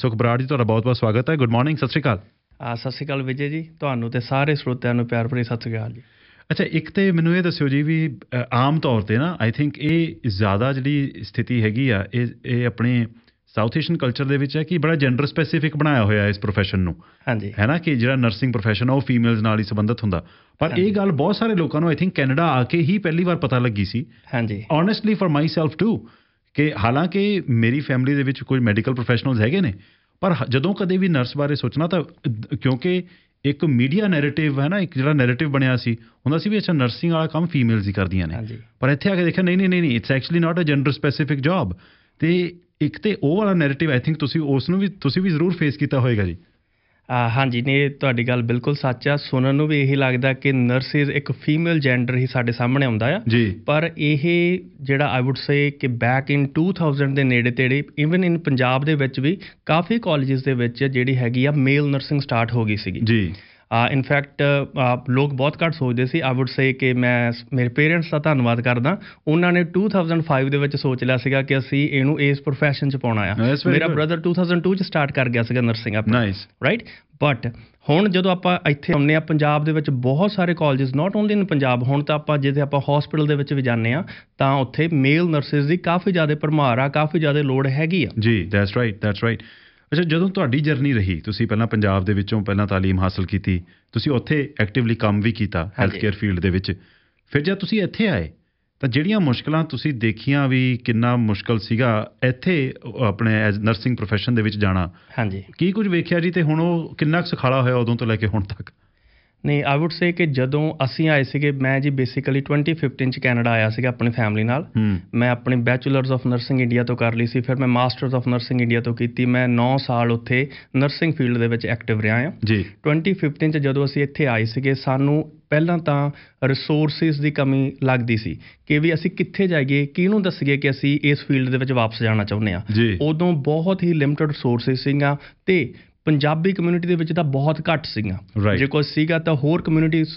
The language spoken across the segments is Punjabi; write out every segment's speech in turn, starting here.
ਸੁਖ ਬਰਾੜ ਜੀ ਤੁਹਾਡਾ ਬਹੁਤ-ਬਹੁਤ ਸਵਾਗਤ ਹੈ ਗੁੱਡ ਮਾਰਨਿੰਗ ਸਤਿ ਸ਼੍ਰੀ ਅਕਾਲ ਆ ਸਤਿ ਸ਼੍ਰੀ ਅਕਾਲ ਵਿਜੇ ਜੀ ਤੁਹਾਨੂੰ ਤੇ ਸਾਰੇ ਸਰੋਤਿਆਂ ਨੂੰ ਪਿਆਰ ਭਰੀ ਸਤਿ ਸ਼੍ਰੀ ਅਕਾਲ ਜੀ ਅੱਛਾ ਇੱਕ ਤੇ ਮੈਨੂੰ ਇਹ ਦੱਸਿਓ ਜੀ ਵੀ ਆਮ ਤੌਰ ਤੇ ਨਾ ਆਈ ਥਿੰਕ ਇਹ ਜ਼ਿਆਦਾ ਜਿਹੜੀ ਸਥਿਤੀ ਹੈਗੀ ਆ ਇਹ ਇਹ ਆਪਣੇ ਸਾਊਥ ਏਸ਼ੀਅਨ ਕਲਚਰ ਦੇ ਵਿੱਚ ਹੈ ਕਿ ਬੜਾ ਜੈਂਡਰ ਸਪੈਸਿਫਿਕ ਬਣਾਇਆ ਹੋਇਆ ਹੈ ਇਸ profession ਨੂੰ ਹਾਂਜੀ ਹੈ ਨਾ ਕਿ ਜਿਹੜਾ ਨਰਸਿੰਗ profession ਆ ਉਹ ਫੀਮੇਲਸ ਨਾਲ ਹੀ ਸੰਬੰਧਿਤ ਹੁੰਦਾ ਪਰ ਇਹ ਗੱਲ ਬਹੁਤ ਸਾਰੇ ਲੋਕਾਂ ਨੂੰ ਆਈ ਥਿੰਕ ਕੈਨੇਡਾ ਆ ਕੇ ਹੀ ਪਹਿਲੀ ਵਾਰ ਪਤਾ ਲੱਗੀ ਸੀ ਹਾਂਜੀ ਓਨੈਸਟਲੀ ਫॉर ਮਾਈਸੈਲਫ ਟੂ ਕਿ ਹਾਲਾਂਕਿ ਮੇਰੀ ਫੈਮਿਲੀ ਦੇ ਵਿੱਚ ਕੋਈ ਮੈਡੀਕਲ ਪ੍ਰੋਫੈਸ਼ਨਲਸ ਹੈਗੇ ਨੇ ਪਰ ਜਦੋਂ ਕਦੇ ਵੀ ਨਰਸ ਬਾਰੇ ਸੋਚਣਾ ਤਾਂ ਕਿਉਂਕਿ ਇੱਕ ਮੀਡੀਆ ਨੈਰੇਟਿਵ ਹੈ ਨਾ ਇੱਕ ਜਿਹੜਾ ਨੈਰੇਟਿਵ ਬਣਿਆ ਸੀ ਹੁੰਦਾ ਸੀ ਵੀ ਅੱਛਾ ਨਰਸਿੰਗ ਵਾਲਾ ਕੰਮ ਫੀਮੇਲਸ ਹੀ ਕਰਦੀਆਂ ਨੇ ਪਰ ਇੱਥੇ ਆ ਕੇ ਦੇਖਿਆ ਨਹੀਂ ਨਹੀਂ ਨਹੀਂ it's actually not a gender specific job ਤੇ ਇੱਕ ਤੇ ਉਹ ਵਾਲਾ ਨੈਰੇਟਿਵ ਆਈ ਥਿੰਕ ਤੁਸੀਂ ਉਸ ਨੂੰ ਵੀ ਤੁਸੀਂ ਵੀ ਜ਼ਰੂਰ ਫੇਸ ਕੀਤਾ ਹੋਵੇਗਾ ਜੀ ਹਾਂਜੀ ਨੇ ਤੁਹਾਡੀ ਗੱਲ ਬਿਲਕੁਲ ਸੱਚ ਆ ਸੁਣਨ ਨੂੰ ਵੀ ਇਹੀ ਲੱਗਦਾ ਕਿ ਨਰਸਿਸ ਇੱਕ ਫੀਮੇਲ ਜੈਂਡਰ ਹੀ ਸਾਡੇ ਸਾਹਮਣੇ ਆਉਂਦਾ ਆ ਪਰ ਇਹ ਜਿਹੜਾ ਆਈ ਊਡ ਸੇ ਕਿ ਬੈਕ ਇਨ 2000 ਦੇ ਨੇੜੇ ਤੇੜੇ ਇਵਨ ਇਨ ਪੰਜਾਬ ਦੇ ਵਿੱਚ ਵੀ ਕਾਫੀ ਕਾਲਜਸ ਦੇ ਵਿੱਚ ਜਿਹੜੀ ਹੈਗੀ ਆ ਮੇਲ ਨਰਸਿੰਗ ਸਟਾਰਟ ਹੋ ਗਈ ਸੀਗੀ ਜੀ ਇਨਫੈਕਟ ਲੋਕ ਬਹੁਤ ਘੱਟ ਸੋਚਦੇ ਸੀ ਆਈ ਊਡ ਸੇ ਕਿ ਮੈਂ ਮੇਰੇ ਪੇਰੈਂਟਸ ਦਾ ਧੰਨਵਾਦ ਕਰਦਾ ਉਹਨਾਂ ਨੇ 2005 ਦੇ ਵਿੱਚ ਸੋਚ ਲਿਆ ਸੀਗਾ ਕਿ ਅਸੀਂ ਇਹਨੂੰ ਇਸ profession ਚ ਪਾਉਣਾ ਆ ਮੇਰਾ ਬ੍ਰਦਰ 2002 ਚ ਸਟਾਰਟ ਕਰ ਗਿਆ ਸੀਗਾ ਨਰਸਿੰਗ ਆਪਣਾ ਰਾਈਟ ਬਟ ਹੁਣ ਜਦੋਂ ਆਪਾਂ ਇੱਥੇ ਆਉਂਦੇ ਆ ਪੰਜਾਬ ਦੇ ਵਿੱਚ ਬਹੁਤ ਸਾਰੇ colleges not only in Punjab ਹੁਣ ਤਾਂ ਆਪਾਂ ਜਿੱਥੇ ਆਪਾਂ ਹਸਪੀਟਲ ਦੇ ਵਿੱਚ ਵੀ ਜਾਂਦੇ ਆ ਤਾਂ ਉੱਥੇ ਮੇਲ ਨਰਸਿਸ ਦੀ ਕਾਫੀ ਜ਼ਿਆਦਾ ਪਰਮਾਰ ਆ ਕਾਫੀ ਜ਼ਿਆਦਾ ਲੋਡ ਹੈਗੀ ਆ ਜੀ ਦੈਟਸ ਰਾਈਟ ਦੈਟਸ ਰਾਈਟ ਅੱਛਾ ਜਦੋਂ ਤੁਹਾਡੀ ਜਰਨੀ ਰਹੀ ਤੁਸੀਂ ਪਹਿਲਾਂ ਪੰਜਾਬ ਦੇ ਵਿੱਚੋਂ ਪਹਿਲਾਂ تعلیم ਹਾਸਲ ਕੀਤੀ ਤੁਸੀਂ ਉੱਥੇ ਐਕਟਿਵਲੀ ਕੰਮ ਵੀ ਕੀਤਾ ਹੈਲਥ케ਅਰ ਫੀਲਡ ਦੇ ਵਿੱਚ ਫਿਰ ਜਦ ਤੁਸੀਂ ਇੱਥੇ ਆਏ ਤਾਂ ਜਿਹੜੀਆਂ ਮੁਸ਼ਕਲਾਂ ਤੁਸੀਂ ਦੇਖੀਆਂ ਵੀ ਕਿੰਨਾ ਮੁਸ਼ਕਲ ਸੀਗਾ ਇੱਥੇ ਆਪਣੇ ਐਜ਼ ਨਰਸਿੰਗ profession ਦੇ ਵਿੱਚ ਜਾਣਾ ਹਾਂਜੀ ਕੀ ਕੁਝ ਵੇਖਿਆ ਜੀ ਤੇ ਹੁਣ ਉਹ ਕਿੰਨਾ ਸੁਖਾਲਾ ਹੋਇਆ ਉਦੋਂ ਤੋਂ ਲੈ ਕੇ ਹੁਣ ਤੱਕ ਨਹੀਂ ਆਈ ਊਡ ਸੇ ਕਿ ਜਦੋਂ ਅਸੀਂ ਆਏ ਸੀਗੇ ਮੈਂ ਜੀ ਬੇਸਿਕਲੀ 2015 ਚ ਕੈਨੇਡਾ ਆਇਆ ਸੀਗਾ ਆਪਣੀ ਫੈਮਿਲੀ ਨਾਲ ਮੈਂ ਆਪਣੇ ਬੈਚਲਰਸ ਆਫ ਨਰਸਿੰਗ ਇੰਡੀਆ ਤੋਂ ਕਰ ਲਈ ਸੀ ਫਿਰ ਮੈਂ ਮਾਸਟਰਸ ਆਫ ਨਰਸਿੰਗ ਇੰਡੀਆ ਤੋਂ ਕੀਤੀ ਮੈਂ 9 ਸਾਲ ਉੱਥੇ ਨਰਸਿੰਗ ਫੀਲਡ ਦੇ ਵਿੱਚ ਐਕਟਿਵ ਰਿਹਾ ਹਾਂ ਜੀ 2015 ਚ ਜਦੋਂ ਅਸੀਂ ਇੱਥੇ ਆਏ ਸੀਗੇ ਸਾਨੂੰ ਪਹਿਲਾਂ ਤਾਂ ਰਿਸੋਰਸਸ ਦੀ ਕਮੀ ਲੱਗਦੀ ਸੀ ਕਿ ਵੀ ਅਸੀਂ ਕਿੱਥੇ ਜਾਈਏ ਕਿਹਨੂੰ ਦੱਸੀਏ ਕਿ ਅਸੀਂ ਇਸ ਫੀਲਡ ਦੇ ਵਿੱਚ ਵਾਪਸ ਜਾਣਾ ਚਾਹੁੰਦੇ ਆ ਉਦੋਂ ਬਹੁਤ ਹੀ ਲਿਮਟਿਡ ਰਿਸੋਰਸਸ ਸੀਗਾ ਤੇ ਪੰਜਾਬੀ ਕਮਿਊਨਿਟੀ ਦੇ ਵਿੱਚ ਤਾਂ ਬਹੁਤ ਘੱਟ ਸੀਗਾ ਜੇ ਕੋਈ ਸੀਗਾ ਤਾਂ ਹੋਰ ਕਮਿਊਨਿਟੀਜ਼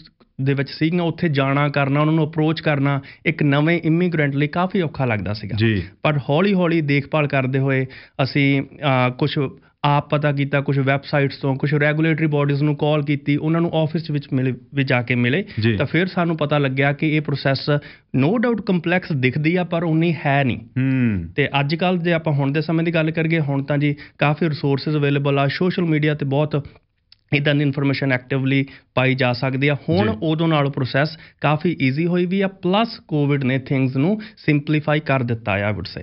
ਦੇ ਵਿੱਚ ਸੀਗਾ ਉੱਥੇ ਜਾਣਾ ਕਰਨਾ ਉਹਨਾਂ ਨੂੰ ਅਪਰੋਚ ਕਰਨਾ ਇੱਕ ਨਵੇਂ ਇਮੀਗ੍ਰੈਂਟ ਲਈ ਕਾਫੀ ਔਖਾ ਲੱਗਦਾ ਸੀਗਾ ਪਰ ਹੌਲੀ-ਹੌਲੀ ਦੇਖਭਾਲ ਕਰਦੇ ਹੋਏ ਅਸੀਂ ਕੁਝ ਆਪ ਪਤਾ ਕੀਤਾ ਕੁਝ ਵੈਬਸਾਈਟਸ ਤੋਂ ਕੁਝ ਰੈਗੂਲੇਟਰੀ ਬਾਡੀਜ਼ ਨੂੰ ਕਾਲ ਕੀਤੀ ਉਹਨਾਂ ਨੂੰ ਆਫਿਸ ਵਿੱਚ ਮਿਲੇ ਵੀ ਜਾ ਕੇ ਮਿਲੇ ਤਾਂ ਫਿਰ ਸਾਨੂੰ ਪਤਾ ਲੱਗਿਆ ਕਿ ਇਹ ਪ੍ਰੋਸੈਸ ਨੋ ਡਾਊਟ ਕੰਪਲੈਕਸ ਦਿਖਦੀ ਆ ਪਰ ਉਨੀ ਹੈ ਨਹੀਂ ਹੂੰ ਤੇ ਅੱਜ ਕੱਲ ਜੇ ਆਪਾਂ ਹੁਣ ਦੇ ਸਮੇਂ ਦੀ ਗੱਲ ਕਰੀਏ ਹੁਣ ਤਾਂ ਜੀ ਕਾਫੀ ਰਿਸੋਰਸਸ ਅਵੇਲੇਬਲ ਆ ਸੋਸ਼ਲ ਮੀਡੀਆ ਤੇ ਬਹੁਤ ਇਦਾਂ ਦੀ ਇਨਫੋਰਮੇਸ਼ਨ ਐਕਟਿਵਲੀ ਪਾਈ ਜਾ ਸਕਦੀ ਆ ਹੁਣ ਉਦੋਂ ਨਾਲ ਪ੍ਰੋਸੈਸ ਕਾਫੀ ਈਜ਼ੀ ਹੋਈ ਵੀ ਆ ਪਲੱਸ ਕੋਵਿਡ ਨੇ ਥਿੰਗਸ ਨੂੰ ਸਿੰਪਲੀਫਾਈ ਕਰ ਦਿੱਤਾ ਆ ਆਈ ਸੇ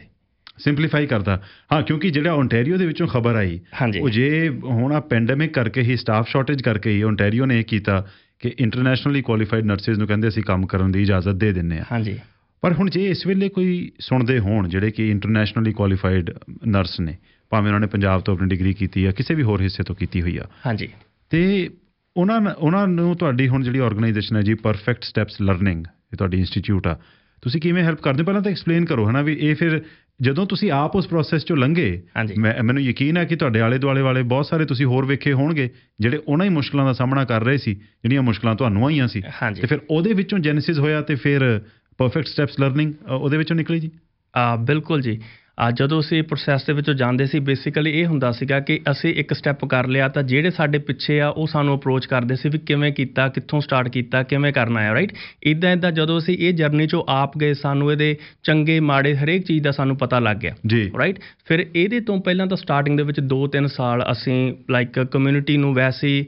ਸਿੰਪਲੀਫਾਈ ਕਰਦਾ ਹਾਂ ਕਿਉਂਕਿ ਜਿਹੜਾ ਓਨਟਾਰੀਓ ਦੇ ਵਿੱਚੋਂ ਖਬਰ ਆਈ ਉਹ ਜੇ ਹੁਣ ਆ ਪੈਂਡੈਮਿਕ ਕਰਕੇ ਹੀ ਸਟਾਫ ਸ਼ਾਰਟੇਜ ਕਰਕੇ ਹੀ ਓਨਟਾਰੀਓ ਨੇ ਇਹ ਕੀਤਾ ਕਿ ਇੰਟਰਨੈਸ਼ਨਲੀ ਕੁਆਲੀਫਾਈਡ ਨਰਸਿਸ ਨੂੰ ਕਹਿੰਦੇ ਅਸੀਂ ਕੰਮ ਕਰਨ ਦੀ ਇਜਾਜ਼ਤ ਦੇ ਦਿੰਨੇ ਆ ਹਾਂਜੀ ਪਰ ਹੁਣ ਜੇ ਇਸ ਵੇਲੇ ਕੋਈ ਸੁਣਦੇ ਹੋਣ ਜਿਹੜੇ ਕਿ ਇੰਟਰਨੈਸ਼ਨਲੀ ਕੁਆਲੀਫਾਈਡ ਨਰਸ ਨੇ ਭਾਵੇਂ ਉਹਨਾਂ ਨੇ ਪੰਜਾਬ ਤੋਂ ਆਪਣੀ ਡਿਗਰੀ ਕੀਤੀ ਆ ਕਿਸੇ ਵੀ ਹੋਰ ਹਿੱਸੇ ਤੋਂ ਕੀਤੀ ਹੋਈ ਆ ਹਾਂਜੀ ਤੇ ਉਹਨਾਂ ਉਹਨਾਂ ਨੂੰ ਤੁਹਾਡੀ ਹੁਣ ਜਿਹੜੀ ਆਰਗੇਨਾਈਜੇਸ਼ਨ ਹੈ ਜੀ ਪਰਫੈਕਟ ਸਟੈਪਸ ਲਰਨਿੰਗ ਇਹ ਤੁਹਾਡੀ ਇੰਸਟੀਚਿਊਟ ਆ ਤੁਸੀਂ ਕਿਵੇਂ ਹੈਲਪ ਕਰਦੇ ਪਹਿਲਾਂ ਤਾਂ ਐਕਸਪਲੇਨ ਕਰੋ ਹਨਾ ਵੀ ਇਹ ਫਿਰ ਜਦੋਂ ਤੁਸੀਂ ਆਪ ਉਸ ਪ੍ਰੋਸੈਸ ਚੋਂ ਲੰਘੇ ਮੈਨੂੰ ਯਕੀਨ ਹੈ ਕਿ ਤੁਹਾਡੇ ਆਲੇ ਦੁਆਲੇ ਵਾਲੇ ਬਹੁਤ ਸਾਰੇ ਤੁਸੀਂ ਹੋਰ ਵੇਖੇ ਹੋਣਗੇ ਜਿਹੜੇ ਉਹਨਾਂ ਹੀ ਮੁਸ਼ਕਲਾਂ ਦਾ ਸਾਹਮਣਾ ਕਰ ਰਹੇ ਸੀ ਜਿਹੜੀਆਂ ਮੁਸ਼ਕਲਾਂ ਤੁਹਾਨੂੰ ਆਈਆਂ ਸੀ ਤੇ ਫਿਰ ਉਹਦੇ ਵਿੱਚੋਂ ਜੈਨੇਸਿਸ ਹੋਇਆ ਤੇ ਫਿਰ ਪਰਫੈਕਟ ਸਟੈਪਸ ਲਰਨਿੰਗ ਉਹਦੇ ਵਿੱਚੋਂ ਨਿਕਲੀ ਜੀ ਆ ਬਿਲਕੁਲ ਜੀ ਜਦੋਂ ਅਸੀਂ ਪ੍ਰੋਸੈਸ ਦੇ ਵਿੱਚੋਂ ਜਾਂਦੇ ਸੀ ਬੇਸਿਕਲੀ ਇਹ ਹੁੰਦਾ ਸੀਗਾ ਕਿ ਅਸੀਂ ਇੱਕ ਸਟੈਪ ਕਰ ਲਿਆ ਤਾਂ ਜਿਹੜੇ ਸਾਡੇ ਪਿੱਛੇ ਆ ਉਹ ਸਾਨੂੰ ਅਪਰੋਚ ਕਰਦੇ ਸੀ ਵੀ ਕਿਵੇਂ ਕੀਤਾ ਕਿੱਥੋਂ ਸਟਾਰਟ ਕੀਤਾ ਕਿਵੇਂ ਕਰਨਾ ਹੈ ਰਾਈਟ ਇਦਾਂ ਇਦਾਂ ਜਦੋਂ ਅਸੀਂ ਇਹ ਜਰਨੀ ਚੋਂ ਆਪ ਗਏ ਸਾਨੂੰ ਇਹਦੇ ਚੰਗੇ ਮਾੜੇ ਹਰੇਕ ਚੀਜ਼ ਦਾ ਸਾਨੂੰ ਪਤਾ ਲੱਗ ਗਿਆ ਰਾਈਟ ਫਿਰ ਇਹਦੇ ਤੋਂ ਪਹਿਲਾਂ ਤਾਂ ਸਟਾਰਟਿੰਗ ਦੇ ਵਿੱਚ 2-3 ਸਾਲ ਅਸੀਂ ਲਾਈਕ ਕਮਿਊਨਿਟੀ ਨੂੰ ਵੈਸੇ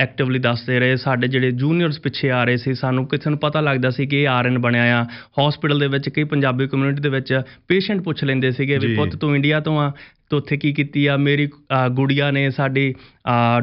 ਐਕਟਿਵਲੀ ਦੱਸਦੇ ਰਹੇ ਸਾਡੇ ਜਿਹੜੇ ਜੂਨੀਅਰਸ ਪਿੱਛੇ ਆ ਰਹੇ ਸੀ ਸਾਨੂੰ ਕਿਸੇ ਨੂੰ ਪਤਾ ਲੱਗਦਾ ਸੀ ਕਿ ਇਹ ਆਰਐਨ ਬਣਿਆ ਆ ਹਸਪੀਟਲ ਦੇ ਵਿੱਚ ਕਈ ਪੰਜਾਬੀ ਕਮਿਊਨਿਟੀ ਦੇ ਵਿੱਚ ਪੇਸ਼ੈਂਟ ਪੁੱਛ ਲੈਂਦੇ ਸੀ ਸੀਗੇ ਵੀ ਪੁੱਤ ਤੂੰ ਇੰਡੀਆ ਤੋਂ ਆ ਤੇ ਉੱਥੇ ਕੀ ਕੀਤੀ ਆ ਮੇਰੀ ਗੁੜੀਆ ਨੇ ਸਾਡੀ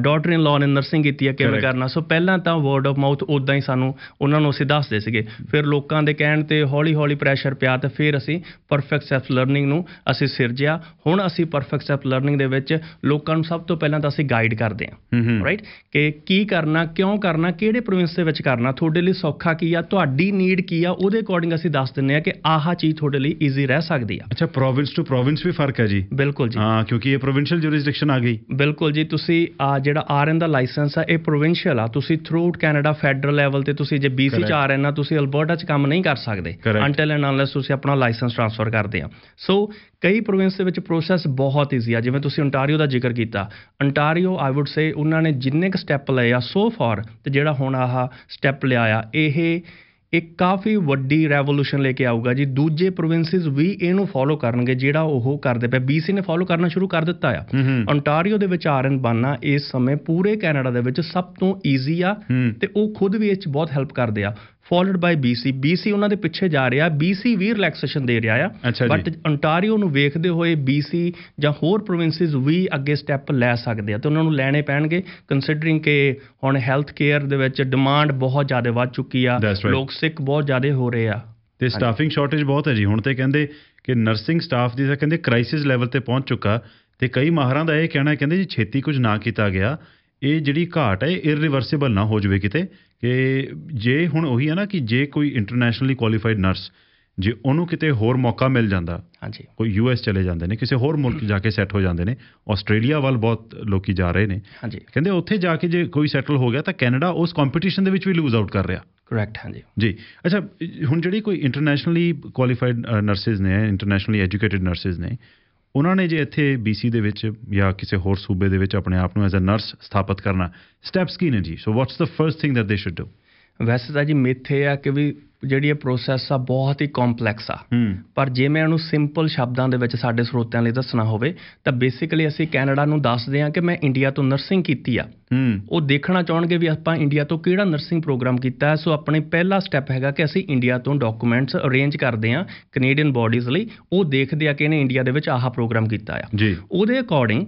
ਡਾਟਰ ਇਨ ਲਾਅ ਨੇ ਨਰਸਿੰਗ ਕੀਤੀ ਆ ਕਿਵੇਂ ਕਰਨਾ ਸੋ ਪਹਿਲਾਂ ਤਾਂ ਵਰਡ ਆਫ ਮਾਊਥ ਉਦਾਂ ਹੀ ਸਾਨੂੰ ਉਹਨਾਂ ਨੂੰ ਅਸੀਂ ਦੱਸਦੇ ਸੀਗੇ ਫਿਰ ਲੋਕਾਂ ਦੇ ਕਹਿਣ ਤੇ ਹੌਲੀ ਹੌਲੀ ਪ੍ਰੈਸ਼ਰ ਪਿਆ ਤੇ ਫਿਰ ਅਸੀਂ ਪਰਫੈਕਟ ਸੈਲਫ ਲਰਨਿੰਗ ਨੂੰ ਅਸੀਂ ਸਿਰਜਿਆ ਹੁਣ ਅਸੀਂ ਪਰਫੈਕਟ ਸੈਲਫ ਲਰਨਿੰਗ ਦੇ ਵਿੱਚ ਲੋਕਾਂ ਨੂੰ ਸਭ ਤੋਂ ਪਹਿਲਾਂ ਤਾਂ ਅਸੀਂ ਗਾਈਡ ਕਰਦੇ ਹਾਂ ਰਾਈਟ ਕਿ ਕੀ ਕਰਨਾ ਕਿਉਂ ਕਰਨਾ ਕਿਹੜੇ ਪ੍ਰੋਵਿੰਸ ਦੇ ਵਿੱਚ ਕਰਨਾ ਤੁਹਾਡੇ ਲਈ ਸੌਖਾ ਕੀ ਆ ਤੁਹਾਡੀ ਨੀਡ ਕੀ ਆ ਉਹਦੇ ਅਕੋਰਡਿੰਗ ਅਸੀਂ ਦੱਸ ਦਿੰਨੇ ਆ ਕਿ ਆਹ ਚੀਜ਼ ਤੁਹਾਡੇ ਲਈ ਈਜ਼ੀ ਰਹਿ ਸਕਦੀ ਆ ਅੱਛਾ ਪ੍ਰੋਵਿੰਸ ਟੂ ਪ੍ਰੋਵਿੰਸ ਵੀ ਫਰਕ ਹੈ ਜੀ ਬਿਲਕੁਲ ਜੀ ਹਾਂ ਕਿਉਂਕਿ ਇਹ ਪ੍ਰੋਵਿੰਸ਼ੀਅਲ ਜੁਰਿਸਡਿਕਸ਼ਨ ਆ ਗਈ ਬਿਲਕੁਲ ਜੀ ਤੁਸੀਂ ਆ ਜਿਹੜਾ ਆਰਐਨ ਦਾ ਲਾਇਸੈਂਸ ਆ ਇਹ ਪ੍ਰੋਵਿੰਸ਼ੀਅਲ ਆ ਤੁਸੀਂ ਥਰੂ ਕੈਨੇਡਾ ਫੈਡਰਲ ਲੈਵਲ ਤੇ ਤੁਸੀਂ ਜੇ BC ਚ ਆਰਐਨ ਆ ਤੁਸੀਂ ਅਲਬਰਟਾ ਚ ਕੰਮ ਨਹੀਂ ਕਰ ਸਕਦੇ ਅੰਟਿਲ ਐਂਡ ਅਨਲੈਸ ਤੁਸੀਂ ਆਪਣਾ ਲਾਇਸੈਂਸ ਟ੍ਰਾਂਸਫਰ ਕਰਦੇ ਆ ਸੋ ਕਈ ਪ੍ਰੋਵਿੰਸ ਦੇ ਵਿੱਚ ਪ੍ਰੋਸੈਸ ਬਹੁਤ ਈਜ਼ੀ ਆ ਜਿਵੇਂ ਤੁਸੀਂ ਅੰਟਾਰੀਓ ਦਾ ਜ਼ਿਕਰ ਕੀਤਾ ਅੰਟਾਰੀਓ ਆਈ ਊਡ ਸੇ ਉਹਨਾਂ ਨੇ ਜਿੰਨੇ ਕ ਸਟੈਪ ਲਏ ਆ ਸੋ ਫਾਰ ਤੇ ਜਿਹੜਾ ਹੁਣ ਆਹ ਸਟੈਪ ਲਿਆ ਆ ਇਹ ਇਹ ਕਾਫੀ ਵੱਡੀ ਰੈਵੋਲੂਸ਼ਨ ਲੈ ਕੇ ਆਊਗਾ ਜੀ ਦੂਜੇ ਪ੍ਰੋਵਿੰਸਸ ਵੀ ਇਹਨੂੰ ਫੋਲੋ ਕਰਨਗੇ ਜਿਹੜਾ ਉਹ ਕਰਦੇ ਪਏ BC ਨੇ ਫੋਲੋ ਕਰਨਾ ਸ਼ੁਰੂ ਕਰ ਦਿੱਤਾ ਆ ਓਨਟਾਰੀਓ ਦੇ ਵਿੱਚ ਆਰਨ ਬਾਨਾ ਇਸ ਸਮੇਂ ਪੂਰੇ ਕੈਨੇਡਾ ਦੇ ਵਿੱਚ ਸਭ ਤੋਂ ਈਜ਼ੀ ਆ ਤੇ ਉਹ ਖੁਦ ਵੀ ਇਸ ਚ ਬਹੁਤ ਹੈਲਪ ਕਰਦੇ ਆ ਫਾਲੋਡ ਬਾਈ BC BC ਉਹਨਾਂ ਦੇ ਪਿੱਛੇ ਜਾ ਰਿਹਾ BC ਵੀ ਰਿਲੈਕਸੇਸ਼ਨ ਦੇ ਰਿਹਾ ਆ ਬਟ ਅੰਟਾਰੀਓ ਨੂੰ ਵੇਖਦੇ ਹੋਏ BC ਜਾਂ ਹੋਰ ਪ੍ਰੋਵਿੰਸਸ ਵੀ ਅੱਗੇ ਸਟੈਪ ਲੈ ਸਕਦੇ ਆ ਤੇ ਉਹਨਾਂ ਨੂੰ ਲੈਣੇ ਪੈਣਗੇ ਕੰਸੀਡਰਿੰਗ ਕਿ ਹੁਣ ਹੈਲਥ ਕੇਅਰ ਦੇ ਵਿੱਚ ਡਿਮਾਂਡ ਬਹੁਤ ਜ਼ਿਆਦਾ ਵੱਧ ਚੁੱਕੀ ਆ ਲੋਕ ਸਿੱਕ ਬਹੁਤ ਜ਼ਿਆਦਾ ਹੋ ਰਹੇ ਆ ਤੇ ਸਟਾਫਿੰਗ ਸ਼ਾਰਟੇਜ ਬਹੁਤ ਹੈ ਜੀ ਹੁਣ ਤੇ ਕਹਿੰਦੇ ਕਿ ਨਰਸਿੰਗ ਸਟਾਫ ਦੀ ਤਾਂ ਕਹਿੰਦੇ ਕ੍ਰਾਈਸਿਸ ਲੈਵਲ ਤੇ ਪਹੁੰਚ ਚੁੱਕਾ ਤੇ ਕਈ ਮਾਹਰਾਂ ਦਾ ਇਹ ਕਹਿਣਾ ਹੈ ਕਹਿੰਦੇ ਜੀ ਛੇਤੀ ਕੁਝ ਨਾ ਕੀਤਾ ਗਿਆ ਇਹ ਜਿਹੜੀ ਘਾਟ ਹੈ ਇਰਰੀਵਰਸੀਬਲ ਨਾ ਹੋ ਜਾਵੇ ਕਿਤੇ ਕਿ ਜੇ ਹੁਣ ਉਹੀ ਹੈ ਨਾ ਕਿ ਜੇ ਕੋਈ ਇੰਟਰਨੈਸ਼ਨਲੀ ਕੁਆਲੀਫਾਈਡ ਨਰਸ ਜੇ ਉਹਨੂੰ ਕਿਤੇ ਹੋਰ ਮੌਕਾ ਮਿਲ ਜਾਂਦਾ ਹਾਂਜੀ ਕੋਈ ਯੂਐਸ ਚਲੇ ਜਾਂਦੇ ਨੇ ਕਿਸੇ ਹੋਰ ਮੁਲਕ ਜਾ ਕੇ ਸੈੱਟ ਹੋ ਜਾਂਦੇ ਨੇ ਆਸਟ੍ਰੇਲੀਆ ਵੱਲ ਬਹੁਤ ਲੋਕੀ ਜਾ ਰਹੇ ਨੇ ਹਾਂਜੀ ਕਹਿੰਦੇ ਉੱਥੇ ਜਾ ਕੇ ਜੇ ਕੋਈ ਸੈਟਲ ਹੋ ਗਿਆ ਤਾਂ ਕੈਨੇਡਾ ਉਸ ਕੰਪੀਟੀਸ਼ਨ ਦੇ ਵਿੱਚ ਵੀ ਲੂਜ਼ ਆਊਟ ਕਰ ਰਿਹਾ ਕਰੈਕਟ ਹਾਂਜੀ ਜੀ ਅੱਛਾ ਹੁਣ ਜਿਹੜੀ ਕੋਈ ਇੰਟਰਨੈਸ਼ਨਲੀ ਕੁਆਲੀਫਾਈਡ ਨਰਸਿਸ ਨੇ ਇੰਟਰਨੈਸ਼ਨਲੀ ਐਜੂਕੇਟਿਡ ਨਰਸਿਸ ਨੇ ਉਹਨਾਂ ਨੇ ਜੇ ਇੱਥੇ BC ਦੇ ਵਿੱਚ ਜਾਂ ਕਿਸੇ ਹੋਰ ਸੂਬੇ ਦੇ ਵਿੱਚ ਆਪਣੇ ਆਪ ਨੂੰ ਐਜ਼ ਅ ਨਰਸ ਸਥਾਪਿਤ ਕਰਨਾ ਸਟੈਪਸ ਕੀ ਨੇ ਜੀ so what's the first thing that they should do ਵੈਸੇ ਤਾਂ ਜੀ ਮਿੱਥ ਇਹ ਆ ਕਿ ਵੀ ਜਿਹੜੀ ਇਹ ਪ੍ਰੋਸੈਸ ਆ ਬਹੁਤ ਹੀ ਕੰਪਲੈਕਸ ਆ ਪਰ ਜੇ ਮੈਂ ਇਹਨੂੰ ਸਿੰਪਲ ਸ਼ਬਦਾਂ ਦੇ ਵਿੱਚ ਸਾਡੇ ਸਰੋਤਿਆਂ ਲਈ ਦੱਸਣਾ ਹੋਵੇ ਤਾਂ ਬੇਸਿਕਲੀ ਅਸੀਂ ਕੈਨੇਡਾ ਨੂੰ ਦੱਸਦੇ ਆ ਕਿ ਮੈਂ ਇੰਡੀਆ ਤੋਂ ਨਰਸਿੰਗ ਕੀਤੀ ਆ ਉਹ ਦੇਖਣਾ ਚਾਹਣਗੇ ਵੀ ਆਪਾਂ ਇੰਡੀਆ ਤੋਂ ਕਿਹੜਾ ਨਰਸਿੰਗ ਪ੍ਰੋਗਰਾਮ ਕੀਤਾ ਸੋ ਆਪਣੇ ਪਹਿਲਾ ਸਟੈਪ ਹੈਗਾ ਕਿ ਅਸੀਂ ਇੰਡੀਆ ਤੋਂ ਡਾਕੂਮੈਂਟਸ ਅਰੇਂਜ ਕਰਦੇ ਆ ਕੈਨੇਡੀਅਨ ਬਾਡੀਜ਼ ਲਈ ਉਹ ਦੇਖਦੇ ਆ ਕਿ ਇਹਨੇ ਇੰਡੀਆ ਦੇ ਵਿੱਚ ਆਹ ਪ੍ਰੋਗਰਾਮ ਕੀਤਾ ਆ ਉਹਦੇ ਅਕੋਰਡਿੰਗ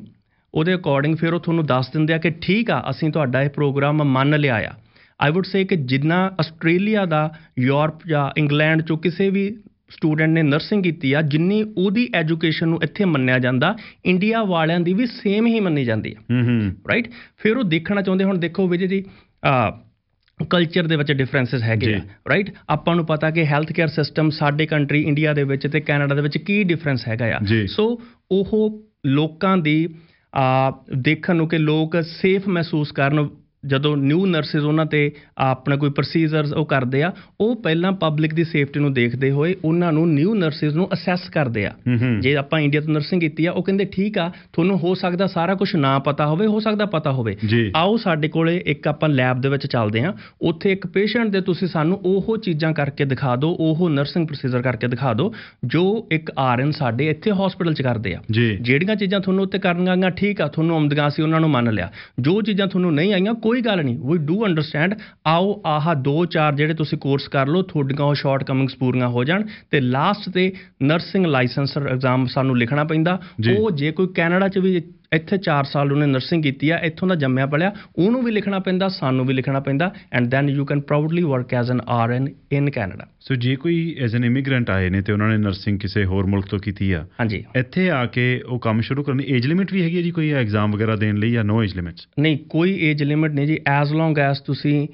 ਉਹਦੇ ਅਕੋਰਡਿੰਗ ਫਿਰ ਉਹ ਤੁਹਾਨੂੰ ਦੱਸ ਦਿੰਦੇ ਆ ਕਿ ਠੀਕ ਆ ਅਸੀਂ ਤੁਹਾਡਾ ਇਹ ਪ੍ਰੋਗਰਾਮ ਮੰਨ ਲਿਆ ਆ ਆਈ ਊਡ ਸੇ ਕਿ ਜਿੰਨਾ ਆਸਟ੍ਰੇਲੀਆ ਦਾ ਯੂਰਪ ਜਾਂ ਇੰਗਲੈਂਡ ਚੋਂ ਕਿਸੇ ਵੀ ਸਟੂਡੈਂਟ ਨੇ ਨਰਸਿੰਗ ਕੀਤੀ ਆ ਜਿੰਨੀ ਉਹਦੀ ਐਜੂਕੇਸ਼ਨ ਨੂੰ ਇੱਥੇ ਮੰਨਿਆ ਜਾਂਦਾ ਇੰਡੀਆ ਵਾਲਿਆਂ ਦੀ ਵੀ ਸੇਮ ਹੀ ਮੰਨੀ ਜਾਂਦੀ ਆ ਹੂੰ ਰਾਈਟ ਫਿਰ ਉਹ ਦੇਖਣਾ ਚਾਹੁੰਦੇ ਹੁਣ ਦੇਖੋ ਵਿਜੇ ਜੀ ਆ ਕਲਚਰ ਦੇ ਵਿੱਚ ਡਿਫਰੈਂਸਸ ਹੈਗੇ ਆ ਰਾਈਟ ਆਪਾਂ ਨੂੰ ਪਤਾ ਕਿ ਹੈਲਥ ਕੇਅਰ ਸਿਸਟਮ ਸਾਡੇ ਕੰਟਰੀ ਇੰਡੀਆ ਦੇ ਵਿੱਚ ਤੇ ਕੈਨੇਡਾ ਦੇ ਵਿੱਚ ਕੀ ਡਿਫਰੈਂਸ ਹੈਗਾ ਆ ਸੋ ਉਹ ਲੋਕਾਂ ਦੀ ਆ ਦੇਖਣ ਨੂੰ ਕਿ ਲੋਕ ਸੇਫ ਮਹਿਸੂਸ ਕਰਨ ਜਦੋਂ ਨਿਊ ਨਰਸਿਸ ਉਹਨਾਂ ਤੇ ਆਪਣਾ ਕੋਈ ਪ੍ਰੋਸੀਜਰਸ ਉਹ ਕਰਦੇ ਆ ਉਹ ਪਹਿਲਾਂ ਪਬਲਿਕ ਦੀ ਸੇਫਟੀ ਨੂੰ ਦੇਖਦੇ ਹੋਏ ਉਹਨਾਂ ਨੂੰ ਨਿਊ ਨਰਸਿਸ ਨੂੰ ਅਸੈਸ ਕਰਦੇ ਆ ਜੇ ਆਪਾਂ ਇੰਡੀਆ ਤੋਂ ਨਰਸਿੰਗ ਕੀਤੀ ਆ ਉਹ ਕਹਿੰਦੇ ਠੀਕ ਆ ਤੁਹਾਨੂੰ ਹੋ ਸਕਦਾ ਸਾਰਾ ਕੁਝ ਨਾ ਪਤਾ ਹੋਵੇ ਹੋ ਸਕਦਾ ਪਤਾ ਹੋਵੇ ਆਓ ਸਾਡੇ ਕੋਲੇ ਇੱਕ ਆਪਾਂ ਲੈਬ ਦੇ ਵਿੱਚ ਚੱਲਦੇ ਆ ਉੱਥੇ ਇੱਕ ਪੇਸ਼ੈਂਟ ਦੇ ਤੁਸੀਂ ਸਾਨੂੰ ਉਹ ਚੀਜ਼ਾਂ ਕਰਕੇ ਦਿਖਾ ਦਿਓ ਉਹ ਨਰਸਿੰਗ ਪ੍ਰੋਸੀਜਰ ਕਰਕੇ ਦਿਖਾ ਦਿਓ ਜੋ ਇੱਕ ਆਰਐਨ ਸਾਡੇ ਇੱਥੇ ਹਸਪੀਟਲ 'ਚ ਕਰਦੇ ਆ ਜਿਹੜੀਆਂ ਚੀਜ਼ਾਂ ਤੁਹਾਨੂੰ ਉੱਤੇ ਕਰਨੀਆਂ ਠੀਕ ਆ ਤੁਹਾਨੂੰ ਆਮਦਗਾਂ ਸੀ ਉਹਨਾਂ ਨੂੰ ਮੰਨ ਲਿਆ ਜੋ ਚੀਜ਼ਾਂ ਤੁਹਾਨੂੰ ਨਹੀਂ ਆਈਆਂ ਕੋਈ ਗੱਲ ਨਹੀਂ ਵੀ ਡੂ ਅੰਡਰਸਟੈਂਡ ਆਓ ਆਹ ਦੋ ਚਾਰ ਜਿਹੜੇ ਤੁਸੀਂ ਕੋਰਸ ਕਰ ਲਓ ਤੁਹਾਡੀਆਂ ਉਹ ਸ਼ਾਰਟ ਕਮਿੰਗਸ ਪੂਰੀਆਂ ਹੋ ਜਾਣ ਤੇ ਲਾਸਟ ਤੇ ਨਰਸਿੰਗ ਲਾਇਸੈਂਸਰ ਐਗਜ਼ਾਮ ਸਾਨੂੰ ਲਿਖਣਾ ਪੈਂਦਾ ਉਹ ਜੇ ਕੋਈ ਕੈਨੇਡਾ 'ਚ ਵੀ ਇੱਥੇ 4 ਸਾਲ ਉਹਨੇ ਨਰਸਿੰਗ ਕੀਤੀ ਆ ਇੱਥੋਂ ਦਾ ਜੰਮਿਆ ਪਲਿਆ ਉਹਨੂੰ ਵੀ ਲਿਖਣਾ ਪੈਂਦਾ ਸਾਨੂੰ ਵੀ ਲਿਖਣਾ ਪੈਂਦਾ and then you can proudly work as an RN in Canada so ਜੇ ਕੋਈ ਐਜ਼ ਐਨ ਇਮੀਗ੍ਰੈਂਟ ਆਏ ਨੇ ਤੇ ਉਹਨਾਂ ਨੇ ਨਰਸਿੰਗ ਕਿਸੇ ਹੋਰ ਮੁਲਕ ਤੋਂ ਕੀਤੀ ਆ ਹਾਂਜੀ ਇੱਥੇ ਆ ਕੇ ਉਹ ਕੰਮ ਸ਼ੁਰੂ ਕਰਨ ਏਜ ਲਿਮਿਟ ਵੀ ਹੈਗੀ ਹੈ ਜੀ ਕੋਈ ਐਗਜ਼ਾਮ ਵਗੈਰਾ ਦੇਣ ਲਈ ਜਾਂ ਨੋ ਏਜ ਲਿਮਿਟਸ ਨਹੀਂ ਕੋਈ ਏਜ ਲਿਮਿਟ ਨਹੀਂ ਜੀ ਐਜ਼ ਲੌਂਗ ਐਜ਼ ਤੁਸੀਂ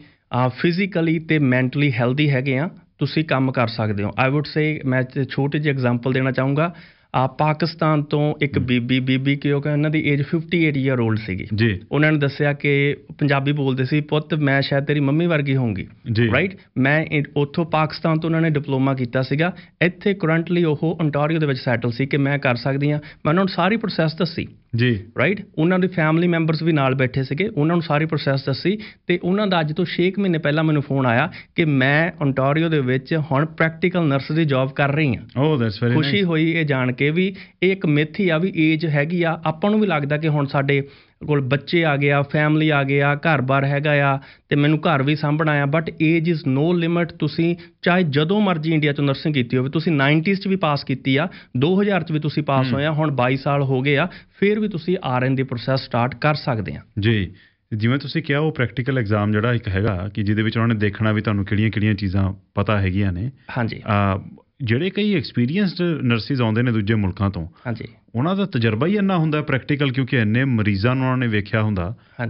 ਫਿਜ਼ੀਕਲੀ ਤੇ ਮੈਂਟਲੀ ਹੈਲਦੀ ਹੈਗੇ ਆ ਤੁਸੀਂ ਕੰਮ ਕਰ ਸਕਦੇ ਹੋ ਆਈ ਊਡ ਸੇ ਮੈਂ ਛੋਟੇ ਜਿਹੇ ਐਗਜ਼ਾਮਪਲ ਦੇਣਾ ਚਾਹੂੰਗਾ ਆ ਪਾਕਿਸਤਾਨ ਤੋਂ ਇੱਕ ਬੀਬੀ ਬੀਬੀ ਕਿਉਂਕਿ ਉਹਨਾਂ ਦੀ ਏਜ 58 ਇਅਰ 올ਡ ਸੀਗੀ ਜੀ ਉਹਨਾਂ ਨੇ ਦੱਸਿਆ ਕਿ ਪੰਜਾਬੀ ਬੋਲਦੇ ਸੀ ਪੁੱਤ ਮੈਂ ਸ਼ਾਇਦ ਤੇਰੀ ਮੰਮੀ ਵਰਗੀ ਹੋਊਂਗੀ ਰਾਈਟ ਮੈਂ ਉੱਥੋਂ ਪਾਕਿਸਤਾਨ ਤੋਂ ਉਹਨਾਂ ਨੇ ਡਿਪਲੋਮਾ ਕੀਤਾ ਸੀਗਾ ਇੱਥੇ ਕਰੰਟਲੀ ਉਹ ਅੰਟਾਰੀਓ ਦੇ ਵਿੱਚ ਸੈਟਲ ਸੀ ਕਿ ਮੈਂ ਕਰ ਸਕਦੀ ਆ ਮੈਂ ਉਹਨਾਂ ਨੂੰ ਸਾਰੀ ਪ੍ਰੋਸੈਸ ਦੱਸੀ ਜੀ ਰਾਈਟ ਉਹਨਾਂ ਦੇ ਫੈਮਿਲੀ ਮੈਂਬਰਸ ਵੀ ਨਾਲ ਬੈਠੇ ਸੀਗੇ ਉਹਨਾਂ ਨੂੰ ਸਾਰੀ ਪ੍ਰੋਸੈਸ ਦੱਸੀ ਤੇ ਉਹਨਾਂ ਦਾ ਅੱਜ ਤੋਂ 6 ਮਹੀਨੇ ਪਹਿਲਾਂ ਮੈਨੂੰ ਫੋਨ ਆਇਆ ਕਿ ਮੈਂ ਓਨਟਾਰੀਓ ਦੇ ਵਿੱਚ ਹੁਣ ਪ੍ਰੈਕਟੀਕਲ ਨਰਸ ਦੀ ਜੌਬ ਕਰ ਰਹੀ ਹਾਂ ਓ ਦੈਟਸ ਵੈਰੀ ਨਾਈਸ ਖੁਸ਼ੀ ਹੋਈ ਇਹ ਜਾਣ ਕੇ ਵੀ ਇਹ ਇੱਕ ਮਿੱਥ ਹੀ ਆ ਵੀ ਏਜ ਹੈਗੀ ਆ ਆਪਾਂ ਨੂੰ ਵੀ ਲੱਗਦਾ ਕਿ ਹੁਣ ਸਾਡੇ ਕੋਲ ਬੱਚੇ ਆ ਗਏ ਆ ਫੈਮਿਲੀ ਆ ਗਏ ਆ ਘਰ-ਬਾਰ ਹੈਗਾ ਆ ਤੇ ਮੈਨੂੰ ਘਰ ਵੀ ਸਾਂਭਣਾ ਆ but age is no limit ਤੁਸੀਂ ਚਾਹੇ ਜਦੋਂ ਮਰਜ਼ੀ ਇੰਡੀਆ ਚ ਨਰਸਿੰਗ ਕੀਤੀ ਹੋਵੇ ਤੁਸੀਂ 90s ਚ ਵੀ ਪਾਸ ਕੀਤੀ ਆ 2000 ਚ ਵੀ ਤੁਸੀਂ ਪਾਸ ਹੋਏ ਆ ਹੁਣ 22 ਸਾਲ ਹੋ ਗਏ ਆ ਫਿਰ ਵੀ ਤੁਸੀਂ ਆਰਐਨ ਦੀ ਪ੍ਰੋਸੈਸ ਸਟਾਰਟ ਕਰ ਸਕਦੇ ਆ ਜੀ ਜਿਵੇਂ ਤੁਸੀਂ ਕਿਹਾ ਉਹ ਪ੍ਰੈਕਟੀਕਲ ਐਗਜ਼ਾਮ ਜਿਹੜਾ ਇੱਕ ਹੈਗਾ ਕਿ ਜਿਹਦੇ ਵਿੱਚ ਉਹਨਾਂ ਨੇ ਦੇਖਣਾ ਵੀ ਤੁਹਾਨੂੰ ਕਿਹੜੀਆਂ-ਕਿਹੜੀਆਂ ਚੀਜ਼ਾਂ ਪਤਾ ਹੈਗੀਆਂ ਨੇ ਹਾਂਜੀ ਆ ਜਿਹੜੇ ਕਈ ਐਕਸਪੀਰੀਅੰਸਡ ਨਰਸਿਸ ਆਉਂਦੇ ਨੇ ਦੂਜੇ ਮੁਲਕਾਂ ਤੋਂ ਹਾਂਜੀ ਉਹਨਾਂ ਦਾ ਤਜਰਬਾ ਹੀ ਇੰਨਾ ਹੁੰਦਾ ਪ੍ਰੈਕਟੀਕਲ ਕਿਉਂਕਿ ਇੰਨੇ ਮਰੀਜ਼ਾਂ ਨੂੰ ਉਹਨਾਂ ਨੇ ਵੇਖਿਆ ਹੁੰਦਾ